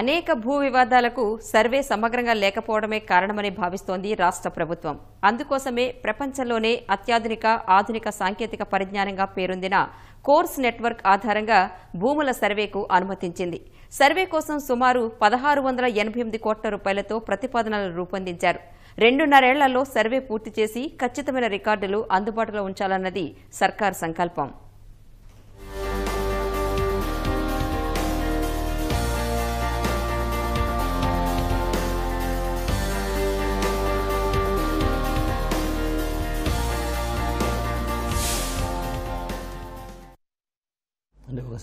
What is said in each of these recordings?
అనేక భూ వివాదాలకు సర్వే సమగ్రంగా లేకపోవడమే కారణమని భావిస్తోంది రాష్ట్ర ప్రభుత్వం అందుకోసమే ప్రపంచంలోనే అత్యాధునిక ఆధునిక సాంకేతిక పరిజ్ఞానంగా పేరొందిన కోర్స్ నెట్వర్క్ ఆధారంగా భూముల సర్వేకు అనుమతించింది సర్వే కోసం సుమారు పదహారు వందల ఎనభై ఎనిమిది కోట్ల రూపాయలతో ప్రతిపాదనలు రూపొందించారు రెండున్నరేళ్లలో సర్వే పూర్తి చేసి ఖచ్చితమైన రికార్డులు అందుబాటులో ఉంచాలన్నది సర్కార్ సంకల్పం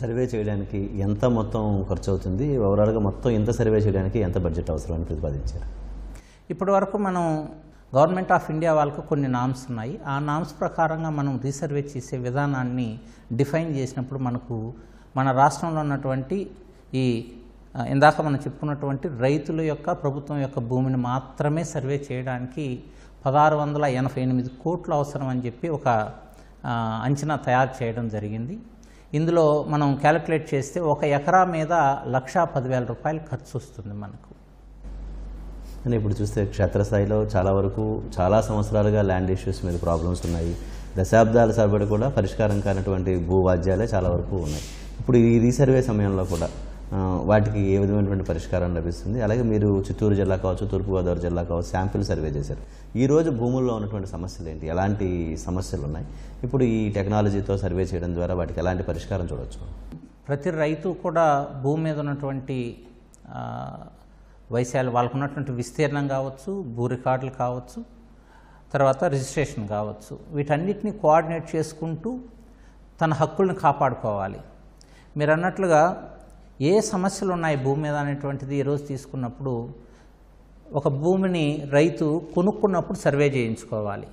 సర్వే చేయడానికి ఎంత మొత్తం ఖర్చు అవుతుంది ఓవరాల్గా మొత్తం ఎంత సర్వే చేయడానికి ఎంత బడ్జెట్ అవసరం అని ప్రతిపాదించారు ఇప్పటి వరకు మనం గవర్నమెంట్ ఆఫ్ ఇండియా వాళ్ళకు కొన్ని నామ్స్ ఉన్నాయి ఆ నామ్స్ ప్రకారంగా మనం రీసర్వే చేసే విధానాన్ని డిఫైన్ చేసినప్పుడు మనకు మన రాష్ట్రంలో ఉన్నటువంటి ఈ ఇందాక మనం చెప్పుకున్నటువంటి రైతుల యొక్క ప్రభుత్వం యొక్క భూమిని మాత్రమే సర్వే చేయడానికి పదహారు వందల ఎనభై ఎనిమిది కోట్లు అవసరం అని చెప్పి ఒక అంచనా తయారు చేయడం జరిగింది ఇందులో మనం క్యాలిక్యులేట్ చేస్తే ఒక ఎకరా మీద లక్షా పదివేల రూపాయలు ఖర్చు వస్తుంది మనకు అని ఇప్పుడు చూస్తే క్షేత్రస్థాయిలో చాలా వరకు చాలా సంవత్సరాలుగా ల్యాండ్ ఇష్యూస్ మీద ప్రాబ్లమ్స్ ఉన్నాయి దశాబ్దాల సరిపడి కూడా పరిష్కారం కానటువంటి భూవాద్యాలే చాలా వరకు ఉన్నాయి ఇప్పుడు ఈ రీసర్వే సమయంలో కూడా వాటికి ఏ విధమైనటువంటి పరిష్కారం లభిస్తుంది అలాగే మీరు చిత్తూరు జిల్లా కావచ్చు తూర్పుగోదావరి జిల్లా కావచ్చు శాంపిల్ సర్వే చేశారు ఈరోజు భూముల్లో ఉన్నటువంటి సమస్యలు ఏంటి ఎలాంటి సమస్యలు ఉన్నాయి ఇప్పుడు ఈ టెక్నాలజీతో సర్వే చేయడం ద్వారా వాటికి ఎలాంటి పరిష్కారం చూడవచ్చు ప్రతి రైతు కూడా భూమి మీద ఉన్నటువంటి వైశాల్యం వాళ్ళకు ఉన్నటువంటి విస్తీర్ణం కావచ్చు భూ రికార్డులు కావచ్చు తర్వాత రిజిస్ట్రేషన్ కావచ్చు వీటన్నిటిని కోఆర్డినేట్ చేసుకుంటూ తన హక్కులను కాపాడుకోవాలి మీరు అన్నట్లుగా ఏ సమస్యలు ఉన్నాయి భూమి మీద అనేటువంటిది ఈరోజు తీసుకున్నప్పుడు ఒక భూమిని రైతు కొనుక్కున్నప్పుడు సర్వే చేయించుకోవాలి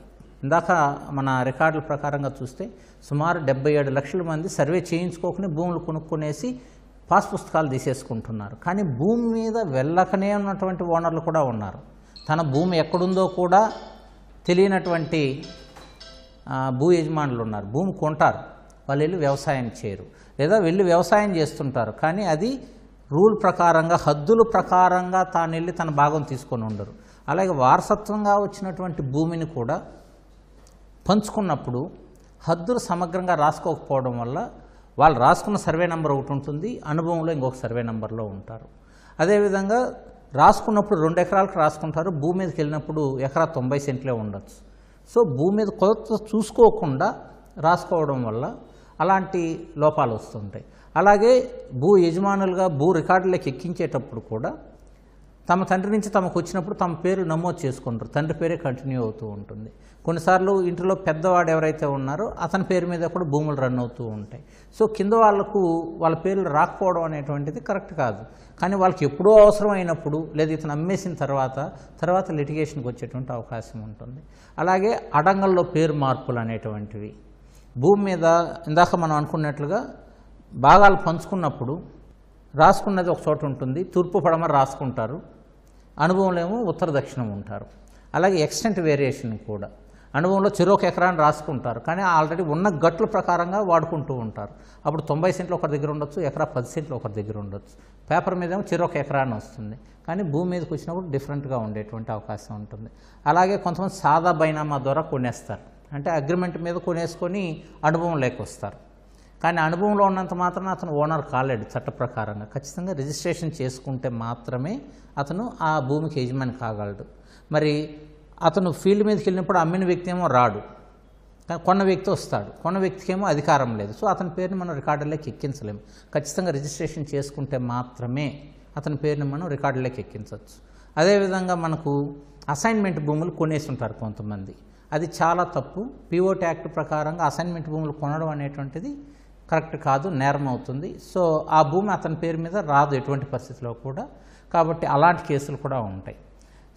ఇందాక మన రికార్డుల ప్రకారంగా చూస్తే సుమారు డెబ్బై ఏడు లక్షల మంది సర్వే చేయించుకోకుండా భూములు కొనుక్కునేసి పాస్ పుస్తకాలు తీసేసుకుంటున్నారు కానీ భూమి మీద వెళ్ళకనే ఉన్నటువంటి ఓనర్లు కూడా ఉన్నారు తన భూమి ఎక్కడుందో కూడా తెలియనటువంటి భూ యజమానులు ఉన్నారు భూమి కొంటారు వాళ్ళు వెళ్ళి వ్యవసాయం చేయరు లేదా వెళ్ళి వ్యవసాయం చేస్తుంటారు కానీ అది రూల్ ప్రకారంగా హద్దుల ప్రకారంగా తాను వెళ్ళి తన భాగం తీసుకొని ఉండరు అలాగే వారసత్వంగా వచ్చినటువంటి భూమిని కూడా పంచుకున్నప్పుడు హద్దులు సమగ్రంగా రాసుకోకపోవడం వల్ల వాళ్ళు రాసుకున్న సర్వే నెంబర్ ఒకటి ఉంటుంది అనుభవంలో ఇంకొక సర్వే నెంబర్లో ఉంటారు అదేవిధంగా రాసుకున్నప్పుడు రెండు ఎకరాలకు రాసుకుంటారు భూమి మీదకి వెళ్ళినప్పుడు ఎకరా తొంభై సెంట్లే ఉండొచ్చు సో భూమి మీద కొత్త చూసుకోకుండా రాసుకోవడం వల్ల అలాంటి లోపాలు వస్తుంటాయి అలాగే భూ యజమానులుగా భూ రికార్డులకు ఎక్కించేటప్పుడు కూడా తమ తండ్రి నుంచి తమకు వచ్చినప్పుడు తమ పేరు నమోదు చేసుకుంటారు తండ్రి పేరే కంటిన్యూ అవుతూ ఉంటుంది కొన్నిసార్లు ఇంట్లో పెద్దవాడు ఎవరైతే ఉన్నారో అతని పేరు మీద కూడా భూములు రన్ అవుతూ ఉంటాయి సో కింద వాళ్ళకు వాళ్ళ పేర్లు రాకపోవడం అనేటువంటిది కరెక్ట్ కాదు కానీ వాళ్ళకి ఎప్పుడో అవసరమైనప్పుడు లేదా ఇతను అమ్మేసిన తర్వాత తర్వాత లిటిగేషన్కి వచ్చేటువంటి అవకాశం ఉంటుంది అలాగే అడంగల్లో పేరు మార్పులు అనేటువంటివి భూమి మీద ఇందాక మనం అనుకున్నట్లుగా భాగాలు పంచుకున్నప్పుడు రాసుకున్నది ఒక చోట ఉంటుంది తూర్పు పడమని రాసుకుంటారు అనుభవంలో ఉత్తర దక్షిణం ఉంటారు అలాగే ఎక్స్టెంట్ వేరియేషన్ కూడా అనుభవంలో చెరోక ఎకరాన్ని రాసుకుంటారు కానీ ఆల్రెడీ ఉన్న గట్ల ప్రకారంగా వాడుకుంటూ ఉంటారు అప్పుడు తొంభై సెంట్లు ఒకరి దగ్గర ఉండొచ్చు ఎకరా పది సెంట్లు ఒకరి దగ్గర ఉండొచ్చు పేపర్ మీద ఏమో చెరోక ఎకరాన్ని వస్తుంది కానీ భూమి మీదకి వచ్చినప్పుడు డిఫరెంట్గా ఉండేటువంటి అవకాశం ఉంటుంది అలాగే కొంతమంది సాదా బైనామా ద్వారా కొనేస్తారు అంటే అగ్రిమెంట్ మీద కొనేసుకొని అనుభవం లేకొస్తారు కానీ అనుభవంలో ఉన్నంత మాత్రం అతను ఓనర్ కాలేడు చట్ట ప్రకారంగా ఖచ్చితంగా రిజిస్ట్రేషన్ చేసుకుంటే మాత్రమే అతను ఆ భూమికి యజమాని కాగలడు మరి అతను ఫీల్డ్ మీదకి వెళ్ళినప్పుడు అమ్మిన వ్యక్తి ఏమో రాడు కొన్న వ్యక్తి వస్తాడు కొన్న వ్యక్తికి ఏమో అధికారం లేదు సో అతని పేరుని మనం రికార్డులోకి ఎక్కించలేము ఖచ్చితంగా రిజిస్ట్రేషన్ చేసుకుంటే మాత్రమే అతని పేరుని మనం రికార్డులోకి ఎక్కించవచ్చు అదేవిధంగా మనకు అసైన్మెంట్ భూములు కొనేసి ఉంటారు కొంతమంది అది చాలా తప్పు పిఓట్ యాక్ట్ ప్రకారంగా అసైన్మెంట్ భూములు కొనడం అనేటువంటిది కరెక్ట్ కాదు నేరం అవుతుంది సో ఆ భూమి అతని పేరు మీద రాదు ఎటువంటి పరిస్థితిలో కూడా కాబట్టి అలాంటి కేసులు కూడా ఉంటాయి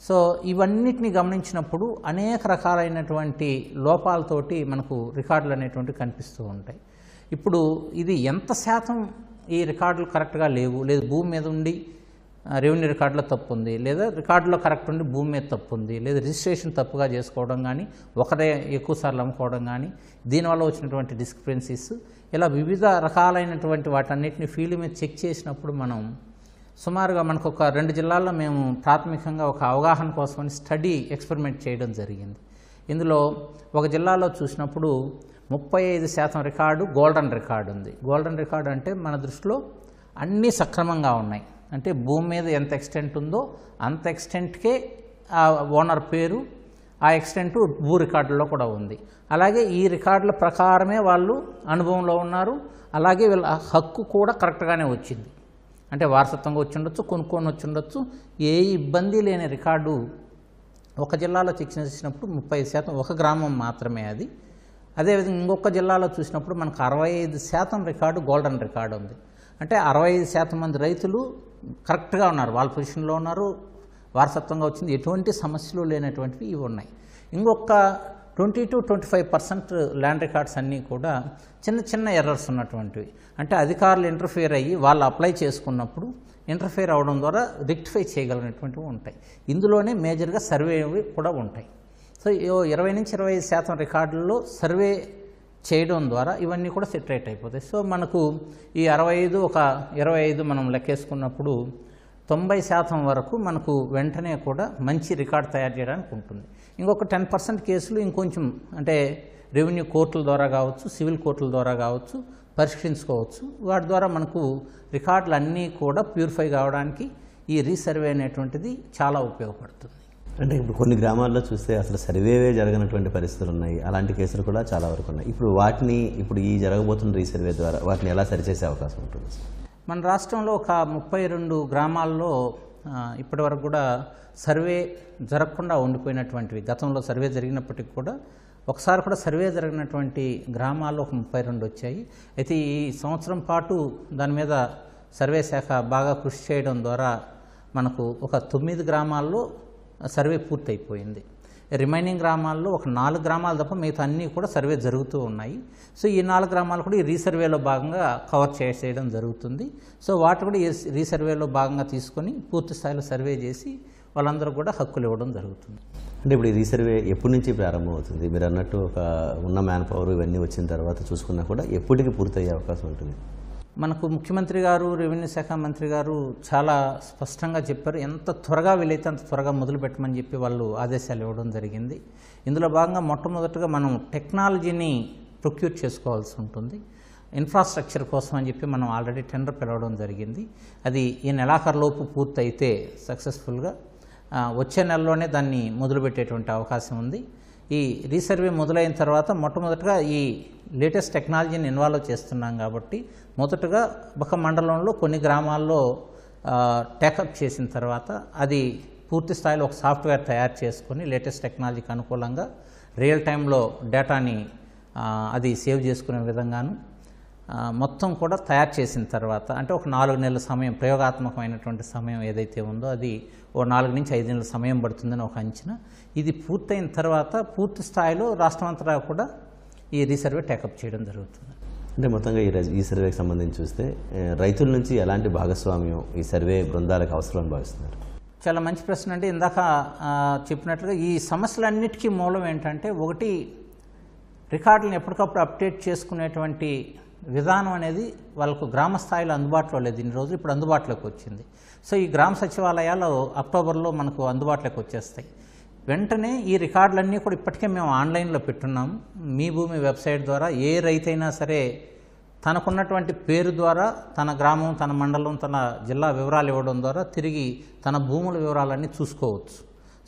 సో ఇవన్నిటిని గమనించినప్పుడు అనేక రకాలైనటువంటి లోపాలతోటి మనకు రికార్డులు అనేటువంటివి కనిపిస్తూ ఉంటాయి ఇప్పుడు ఇది ఎంత శాతం ఈ రికార్డులు కరెక్ట్గా లేవు లేదు భూమి మీద ఉండి రెవెన్యూ రికార్డులో తప్పు ఉంది లేదా రికార్డులో కరెక్ట్ ఉండి భూమి మీద తప్పు ఉంది లేదా రిజిస్ట్రేషన్ తప్పుగా చేసుకోవడం కానీ ఒకరే ఎక్కువసార్లు అమ్ముకోవడం కానీ దీనివల్ల వచ్చినటువంటి డిస్క్రిపెన్సీస్ ఇలా వివిధ రకాలైనటువంటి వాటన్నిటిని ఫీల్డ్ మీద చెక్ చేసినప్పుడు మనం సుమారుగా మనకు ఒక రెండు జిల్లాల్లో మేము ప్రాథమికంగా ఒక అవగాహన కోసమని స్టడీ ఎక్స్పెరిమెంట్ చేయడం జరిగింది ఇందులో ఒక జిల్లాలో చూసినప్పుడు ముప్పై ఐదు శాతం రికార్డు గోల్డెన్ రికార్డు ఉంది గోల్డెన్ రికార్డు అంటే మన దృష్టిలో అన్నీ సక్రమంగా ఉన్నాయి అంటే భూమి మీద ఎంత ఎక్స్టెంట్ ఉందో అంత ఎక్స్టెంట్కే ఆ ఓనర్ పేరు ఆ ఎక్స్టెంట్ భూ రికార్డుల్లో కూడా ఉంది అలాగే ఈ రికార్డుల ప్రకారమే వాళ్ళు అనుభవంలో ఉన్నారు అలాగే వీళ్ళ హక్కు కూడా కరెక్ట్గానే వచ్చింది అంటే వారసత్వంగా ఉండొచ్చు కొనుక్కొని ఉండొచ్చు ఏ ఇబ్బంది లేని రికార్డు ఒక జిల్లాలో శిక్షణ ఇచ్చినప్పుడు ముప్పై శాతం ఒక గ్రామం మాత్రమే అది అదేవిధంగా ఇంకొక జిల్లాలో చూసినప్పుడు మనకు అరవై ఐదు శాతం రికార్డు గోల్డెన్ రికార్డు ఉంది అంటే అరవై శాతం మంది రైతులు కరెక్ట్గా ఉన్నారు వాళ్ళ పొజిషన్లో ఉన్నారు వారసత్వంగా వచ్చింది ఎటువంటి సమస్యలు లేనటువంటివి ఇవి ఉన్నాయి ఇంకొక twenty two twenty five percent land records అన్నీ కూడా చిన్న చిన్న ఎర్రర్స్ ఉన్నటువంటివి అంటే అధికారులు ఇంటర్ఫియర్ అయ్యి వాళ్ళు అప్లై చేసుకున్నప్పుడు ఇంటర్ఫియర్ అవడం ద్వారా రెక్టిఫై చేయగలిగినటువంటివి ఉంటాయి ఇందులోనే మేజర్గా సర్వేవి కూడా ఉంటాయి సో ఇరవై నుంచి ఇరవై శాతం రికార్డుల్లో సర్వే చేయడం ద్వారా ఇవన్నీ కూడా సెటరేట్ అయిపోతాయి సో మనకు ఈ అరవై ఐదు ఒక ఇరవై ఐదు మనం లెక్కేసుకున్నప్పుడు తొంభై శాతం వరకు మనకు వెంటనే కూడా మంచి రికార్డ్ తయారు చేయడానికి ఉంటుంది ఇంకొక టెన్ పర్సెంట్ కేసులు ఇంకొంచెం అంటే రెవెన్యూ కోర్టుల ద్వారా కావచ్చు సివిల్ కోర్టుల ద్వారా కావచ్చు పరిష్కరించుకోవచ్చు వాటి ద్వారా మనకు రికార్డులు అన్నీ కూడా ప్యూరిఫై కావడానికి ఈ రీసర్వే అనేటువంటిది చాలా ఉపయోగపడుతుంది అంటే ఇప్పుడు కొన్ని గ్రామాల్లో చూస్తే అసలు సర్వేవే జరగనటువంటి పరిస్థితులు ఉన్నాయి అలాంటి కేసులు కూడా చాలా వరకు ఉన్నాయి ఇప్పుడు వాటిని ఇప్పుడు ఈ జరగబోతున్న రీసర్వే ద్వారా వాటిని ఎలా సరిచేసే అవకాశం ఉంటుంది మన రాష్ట్రంలో ఒక ముప్పై రెండు గ్రామాల్లో ఇప్పటి వరకు కూడా సర్వే జరగకుండా ఉండిపోయినటువంటివి గతంలో సర్వే జరిగినప్పటికీ కూడా ఒకసారి కూడా సర్వే జరిగినటువంటి గ్రామాల్లో ఒక ముప్పై రెండు వచ్చాయి అయితే ఈ సంవత్సరం పాటు దాని మీద సర్వే శాఖ బాగా కృషి చేయడం ద్వారా మనకు ఒక తొమ్మిది గ్రామాల్లో సర్వే పూర్తయిపోయింది రిమైనింగ్ గ్రామాల్లో ఒక నాలుగు గ్రామాలు తప్ప మిగతా అన్నీ కూడా సర్వే జరుగుతూ ఉన్నాయి సో ఈ నాలుగు గ్రామాలు కూడా ఈ రీసర్వేలో భాగంగా కవర్ చేసేయడం జరుగుతుంది సో వాటి కూడా ఈ రీసర్వేలో భాగంగా తీసుకొని పూర్తి స్థాయిలో సర్వే చేసి వాళ్ళందరూ కూడా హక్కులు ఇవ్వడం జరుగుతుంది అంటే ఇప్పుడు ఈ రీసర్వే ఎప్పటి నుంచి ప్రారంభమవుతుంది మీరు అన్నట్టు ఒక ఉన్న మ్యాన్ పవర్ ఇవన్నీ వచ్చిన తర్వాత చూసుకున్నా కూడా ఎప్పటికి పూర్తయ్యే అవకాశం ఉంటుంది మనకు ముఖ్యమంత్రి గారు రెవెన్యూ శాఖ మంత్రి గారు చాలా స్పష్టంగా చెప్పారు ఎంత త్వరగా వీలైతే అంత త్వరగా మొదలు పెట్టమని చెప్పి వాళ్ళు ఆదేశాలు ఇవ్వడం జరిగింది ఇందులో భాగంగా మొట్టమొదటగా మనం టెక్నాలజీని ప్రొక్యూర్ చేసుకోవాల్సి ఉంటుంది ఇన్ఫ్రాస్ట్రక్చర్ కోసం అని చెప్పి మనం ఆల్రెడీ టెండర్ పిలవడం జరిగింది అది ఈ నెలాఖరులోపు పూర్తయితే సక్సెస్ఫుల్గా వచ్చే నెలలోనే దాన్ని మొదలుపెట్టేటువంటి అవకాశం ఉంది ఈ రీసర్వే మొదలైన తర్వాత మొట్టమొదటగా ఈ లేటెస్ట్ టెక్నాలజీని ఇన్వాల్వ్ చేస్తున్నాం కాబట్టి మొదటగా ఒక మండలంలో కొన్ని గ్రామాల్లో టేకప్ చేసిన తర్వాత అది పూర్తి స్థాయిలో ఒక సాఫ్ట్వేర్ తయారు చేసుకొని లేటెస్ట్ టెక్నాలజీకి అనుకూలంగా రియల్ టైంలో డేటాని అది సేవ్ చేసుకునే విధంగాను మొత్తం కూడా తయారు చేసిన తర్వాత అంటే ఒక నాలుగు నెలల సమయం ప్రయోగాత్మకమైనటువంటి సమయం ఏదైతే ఉందో అది ఓ నాలుగు నుంచి ఐదు నెలల సమయం పడుతుందని ఒక అంచనా ఇది పూర్తయిన తర్వాత పూర్తి స్థాయిలో రాష్ట్రమంతా కూడా ఈ రీసర్వే టేకప్ చేయడం జరుగుతుంది అంటే మొత్తంగా ఈ ఈ సర్వేకి సంబంధించి చూస్తే రైతుల నుంచి ఎలాంటి భాగస్వామ్యం ఈ సర్వే బృందాలకు అవసరం భావిస్తున్నారు చాలా మంచి ప్రశ్న అంటే ఇందాక చెప్పినట్లుగా ఈ సమస్యలన్నిటికీ మూలం ఏంటంటే ఒకటి రికార్డులను ఎప్పటికప్పుడు అప్డేట్ చేసుకునేటువంటి విధానం అనేది వాళ్ళకు గ్రామ స్థాయిలో అందుబాటులో లేదు ఇన్ని రోజులు ఇప్పుడు అందుబాటులోకి వచ్చింది సో ఈ గ్రామ సచివాలయాలు అక్టోబర్లో మనకు అందుబాటులోకి వచ్చేస్తాయి వెంటనే ఈ రికార్డులన్నీ కూడా ఇప్పటికే మేము ఆన్లైన్లో పెట్టున్నాం మీ భూమి వెబ్సైట్ ద్వారా ఏ రైతైనా సరే తనకున్నటువంటి పేరు ద్వారా తన గ్రామం తన మండలం తన జిల్లా వివరాలు ఇవ్వడం ద్వారా తిరిగి తన భూముల వివరాలన్నీ చూసుకోవచ్చు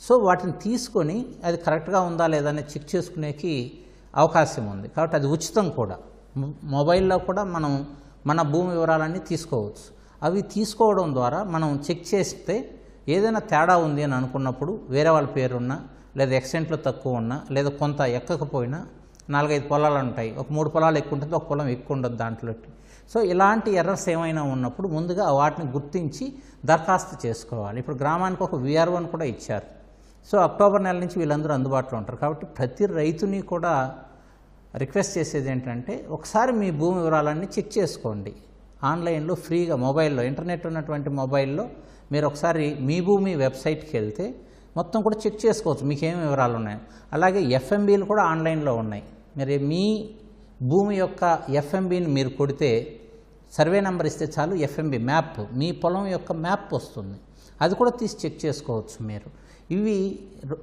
సో వాటిని తీసుకొని అది కరెక్ట్గా ఉందా లేదా అనేది చెక్ చేసుకునేకి అవకాశం ఉంది కాబట్టి అది ఉచితం కూడా మొబైల్లో కూడా మనం మన భూమి వివరాలన్నీ తీసుకోవచ్చు అవి తీసుకోవడం ద్వారా మనం చెక్ చేస్తే ఏదైనా తేడా ఉంది అని అనుకున్నప్పుడు వేరే వాళ్ళ పేరున్నా లేదా ఎక్సెంట్లు తక్కువ ఉన్నా లేదా కొంత ఎక్కకపోయినా నాలుగైదు పొలాలు ఉంటాయి ఒక మూడు పొలాలు ఎక్కువ ఉంటుంది ఒక పొలం ఎక్కువ ఉండదు దాంట్లో సో ఇలాంటి ఎర్రర్స్ ఏమైనా ఉన్నప్పుడు ముందుగా వాటిని గుర్తించి దరఖాస్తు చేసుకోవాలి ఇప్పుడు గ్రామానికి ఒక విఆర్ఓని కూడా ఇచ్చారు సో అక్టోబర్ నెల నుంచి వీళ్ళందరూ అందుబాటులో ఉంటారు కాబట్టి ప్రతి రైతుని కూడా రిక్వెస్ట్ చేసేది ఏంటంటే ఒకసారి మీ భూమి వివరాలన్నీ చెక్ చేసుకోండి ఆన్లైన్లో ఫ్రీగా మొబైల్లో ఇంటర్నెట్ ఉన్నటువంటి మొబైల్లో మీరు ఒకసారి మీ భూమి వెబ్సైట్కి వెళ్తే మొత్తం కూడా చెక్ చేసుకోవచ్చు ఏమి వివరాలు ఉన్నాయో అలాగే ఎఫ్ఎంబీలు కూడా ఆన్లైన్లో ఉన్నాయి మరి మీ భూమి యొక్క ఎఫ్ఎంబీని మీరు కొడితే సర్వే నెంబర్ ఇస్తే చాలు ఎఫ్ఎంబి మ్యాప్ మీ పొలం యొక్క మ్యాప్ వస్తుంది అది కూడా తీసి చెక్ చేసుకోవచ్చు మీరు ఇవి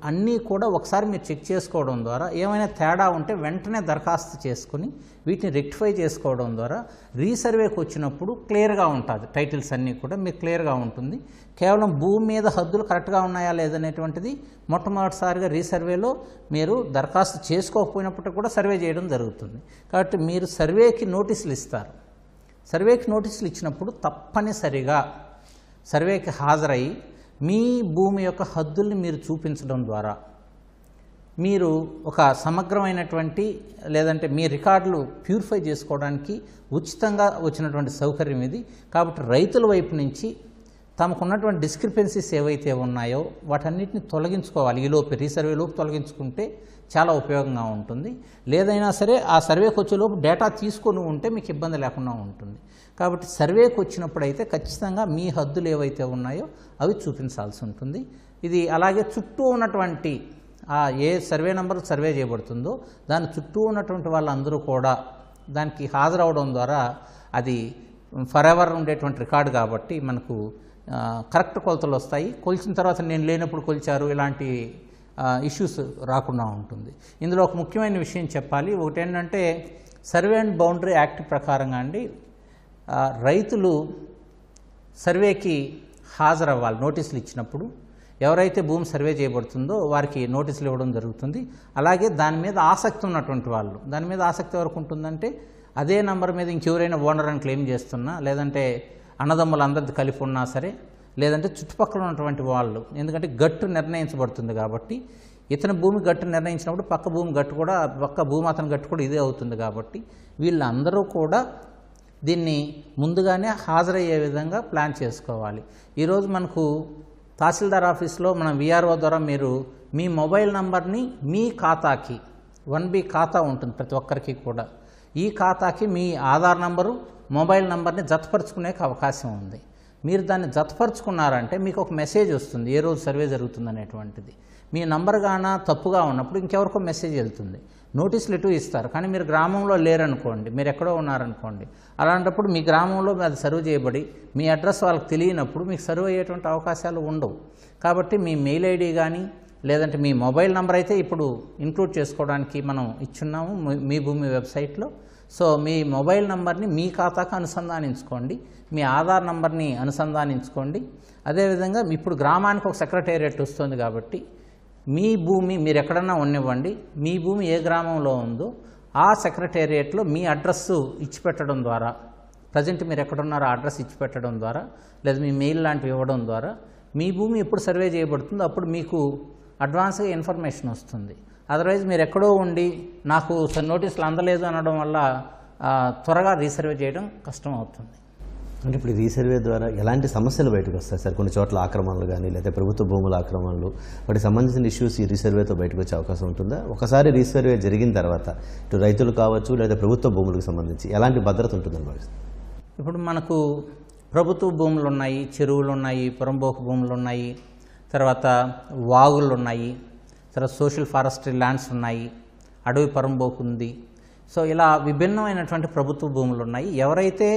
అన్నీ కూడా ఒకసారి మీరు చెక్ చేసుకోవడం ద్వారా ఏమైనా తేడా ఉంటే వెంటనే దరఖాస్తు చేసుకుని వీటిని రెక్టిఫై చేసుకోవడం ద్వారా రీసర్వేకి వచ్చినప్పుడు క్లియర్గా ఉంటుంది టైటిల్స్ అన్నీ కూడా మీకు క్లియర్గా ఉంటుంది కేవలం భూమి మీద హద్దులు కరెక్ట్గా ఉన్నాయా లేదనేటువంటిది మొట్టమొదటిసారిగా రీసర్వేలో మీరు దరఖాస్తు చేసుకోకపోయినప్పటికీ కూడా సర్వే చేయడం జరుగుతుంది కాబట్టి మీరు సర్వేకి నోటీసులు ఇస్తారు సర్వేకి నోటీసులు ఇచ్చినప్పుడు తప్పనిసరిగా సర్వేకి హాజరయ్యి మీ భూమి యొక్క హద్దుల్ని మీరు చూపించడం ద్వారా మీరు ఒక సమగ్రమైనటువంటి లేదంటే మీ రికార్డులు ప్యూరిఫై చేసుకోవడానికి ఉచితంగా వచ్చినటువంటి సౌకర్యం ఇది కాబట్టి రైతుల వైపు నుంచి తమకున్నటువంటి డిస్క్రిపెన్సీస్ ఏవైతే ఉన్నాయో వాటన్నిటిని తొలగించుకోవాలి ఈలోపు రీసర్వేలోపు తొలగించుకుంటే చాలా ఉపయోగంగా ఉంటుంది లేదైనా సరే ఆ సర్వేకి వచ్చేలోపు డేటా తీసుకొని ఉంటే మీకు ఇబ్బంది లేకుండా ఉంటుంది కాబట్టి సర్వేకి వచ్చినప్పుడైతే ఖచ్చితంగా మీ హద్దులు ఏవైతే ఉన్నాయో అవి చూపించాల్సి ఉంటుంది ఇది అలాగే చుట్టూ ఉన్నటువంటి ఆ ఏ సర్వే నెంబర్ సర్వే చేయబడుతుందో దాని చుట్టూ ఉన్నటువంటి వాళ్ళందరూ కూడా దానికి హాజరవడం ద్వారా అది ఫర్ ఎవర్ ఉండేటువంటి రికార్డు కాబట్టి మనకు కరెక్ట్ కొలతలు వస్తాయి కొలిచిన తర్వాత నేను లేనప్పుడు కొలిచారు ఇలాంటి ఇష్యూస్ రాకుండా ఉంటుంది ఇందులో ఒక ముఖ్యమైన విషయం చెప్పాలి ఒకటేంటంటే సర్వే అండ్ బౌండరీ యాక్ట్ ప్రకారంగా అండి రైతులు సర్వేకి హాజరవ్వాలి నోటీసులు ఇచ్చినప్పుడు ఎవరైతే భూమి సర్వే చేయబడుతుందో వారికి నోటీసులు ఇవ్వడం జరుగుతుంది అలాగే దాని మీద ఆసక్తి ఉన్నటువంటి వాళ్ళు దాని మీద ఆసక్తి వరకు ఉంటుందంటే అదే నంబర్ మీద ఇంకెవరైనా ఓనర్ అని క్లెయిమ్ చేస్తున్నా లేదంటే అన్నదమ్ములు అందరిది కలిపి ఉన్నా సరే లేదంటే చుట్టుపక్కల ఉన్నటువంటి వాళ్ళు ఎందుకంటే గట్టు నిర్ణయించబడుతుంది కాబట్టి ఇతని భూమి గట్టు నిర్ణయించినప్పుడు పక్క భూమి గట్టు కూడా పక్క భూమి అతని గట్టు కూడా ఇదే అవుతుంది కాబట్టి వీళ్ళందరూ కూడా దీన్ని ముందుగానే హాజరయ్యే విధంగా ప్లాన్ చేసుకోవాలి ఈరోజు మనకు తహసీల్దార్ ఆఫీస్లో మన విఆర్ఓ ద్వారా మీరు మీ మొబైల్ నంబర్ని మీ ఖాతాకి వన్ బి ఖాతా ఉంటుంది ప్రతి ఒక్కరికి కూడా ఈ ఖాతాకి మీ ఆధార్ నంబరు మొబైల్ నంబర్ని జతపరుచుకునే అవకాశం ఉంది మీరు దాన్ని జతపరుచుకున్నారంటే మీకు ఒక మెసేజ్ వస్తుంది ఏ రోజు సర్వే జరుగుతుంది అనేటువంటిది మీ నంబర్ కాన తప్పుగా ఉన్నప్పుడు ఇంకెవరికో మెసేజ్ వెళ్తుంది నోటీసులు ఇటు ఇస్తారు కానీ మీరు గ్రామంలో లేరనుకోండి మీరు ఎక్కడో ఉన్నారనుకోండి అలాంటప్పుడు మీ గ్రామంలో అది సర్వ్ చేయబడి మీ అడ్రస్ వాళ్ళకి తెలియనప్పుడు మీకు సర్వ్ అయ్యేటువంటి అవకాశాలు ఉండవు కాబట్టి మీ మెయిల్ ఐడి కానీ లేదంటే మీ మొబైల్ నెంబర్ అయితే ఇప్పుడు ఇంక్లూడ్ చేసుకోవడానికి మనం ఇచ్చున్నాము మీ భూమి వెబ్సైట్లో సో మీ మొబైల్ నెంబర్ని మీ ఖాతాకు అనుసంధానించుకోండి మీ ఆధార్ నెంబర్ని అనుసంధానించుకోండి అదేవిధంగా ఇప్పుడు గ్రామానికి ఒక సెక్రటేరియట్ వస్తుంది కాబట్టి మీ భూమి మీరు ఎక్కడన్నా ఉండివ్వండి మీ భూమి ఏ గ్రామంలో ఉందో ఆ సెక్రటేరియట్లో మీ అడ్రస్సు ఇచ్చి పెట్టడం ద్వారా ప్రజెంట్ మీరు ఎక్కడున్నారో ఆ అడ్రస్ ఇచ్చి పెట్టడం ద్వారా లేదా మీ మెయిల్ లాంటివి ఇవ్వడం ద్వారా మీ భూమి ఎప్పుడు సర్వే చేయబడుతుందో అప్పుడు మీకు అడ్వాన్స్గా ఇన్ఫర్మేషన్ వస్తుంది అదర్వైజ్ మీరు ఎక్కడో ఉండి నాకు నోటీసులు అందలేదు అనడం వల్ల త్వరగా రీసర్వే చేయడం కష్టం అవుతుంది అంటే ఇప్పుడు రీసర్వే ద్వారా ఎలాంటి సమస్యలు బయటకు వస్తాయి సార్ కొన్ని చోట్ల ఆక్రమణలు కానీ లేదా ప్రభుత్వ భూముల ఆక్రమణలు వాటికి సంబంధించిన ఇష్యూస్ ఈ రీసర్వేతో బయటకు వచ్చే అవకాశం ఉంటుందా ఒకసారి రీసర్వే జరిగిన తర్వాత ఇటు రైతులు కావచ్చు లేదా ప్రభుత్వ భూములకు సంబంధించి ఎలాంటి భద్రత ఉంటుందని భావిస్తుంది ఇప్పుడు మనకు ప్రభుత్వ భూములు ఉన్నాయి చెరువులు ఉన్నాయి పురంబోక భూములు ఉన్నాయి తర్వాత వాగులు ఉన్నాయి తర్వాత సోషల్ ఫారెస్టరీ ల్యాండ్స్ ఉన్నాయి అడవి పరంబోకు ఉంది సో ఇలా విభిన్నమైనటువంటి ప్రభుత్వ భూములు ఉన్నాయి ఎవరైతే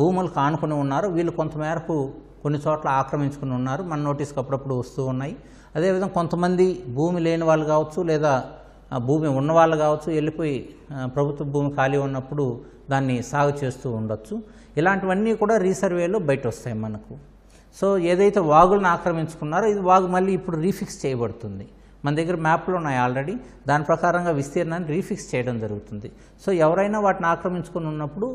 భూములు కానుకుని ఉన్నారు వీళ్ళు కొంతమేరకు కొన్ని చోట్ల ఆక్రమించుకుని ఉన్నారు మన నోటీస్కి అప్పుడప్పుడు వస్తూ ఉన్నాయి అదేవిధంగా కొంతమంది భూమి లేని వాళ్ళు కావచ్చు లేదా భూమి ఉన్నవాళ్ళు కావచ్చు వెళ్ళిపోయి ప్రభుత్వ భూమి ఖాళీ ఉన్నప్పుడు దాన్ని సాగు చేస్తూ ఉండొచ్చు ఇలాంటివన్నీ కూడా రీసర్వేలో బయట వస్తాయి మనకు సో ఏదైతే వాగులను ఆక్రమించుకున్నారో ఇది వాగు మళ్ళీ ఇప్పుడు రీఫిక్స్ చేయబడుతుంది మన దగ్గర మ్యాప్లు ఉన్నాయి ఆల్రెడీ దాని ప్రకారంగా విస్తీర్ణాన్ని రీఫిక్స్ చేయడం జరుగుతుంది సో ఎవరైనా వాటిని ఆక్రమించుకుని ఉన్నప్పుడు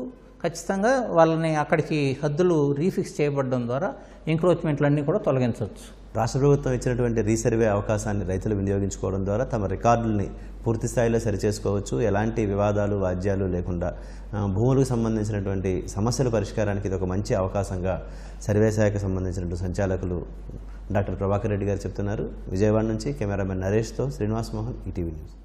ఖచ్చితంగా వాళ్ళని అక్కడికి హద్దులు రీఫిక్స్ చేయబడడం ద్వారా ఎంక్రోచ్మెంట్లన్నీ కూడా తొలగించవచ్చు రాష్ట్ర ప్రభుత్వం ఇచ్చినటువంటి రీసర్వే అవకాశాన్ని రైతులు వినియోగించుకోవడం ద్వారా తమ రికార్డుల్ని పూర్తి స్థాయిలో సరిచేసుకోవచ్చు ఎలాంటి వివాదాలు వాద్యాలు లేకుండా భూములకు సంబంధించినటువంటి సమస్యల పరిష్కారానికి ఇది ఒక మంచి అవకాశంగా సర్వే శాఖకు సంబంధించినటువంటి సంచాలకులు డాక్టర్ ప్రభాకర్ రెడ్డి గారు చెప్తున్నారు విజయవాడ నుంచి కెమెరామెన్ నరేష్తో శ్రీనివాస్ మోహన్ ఈటీవీ న్యూస్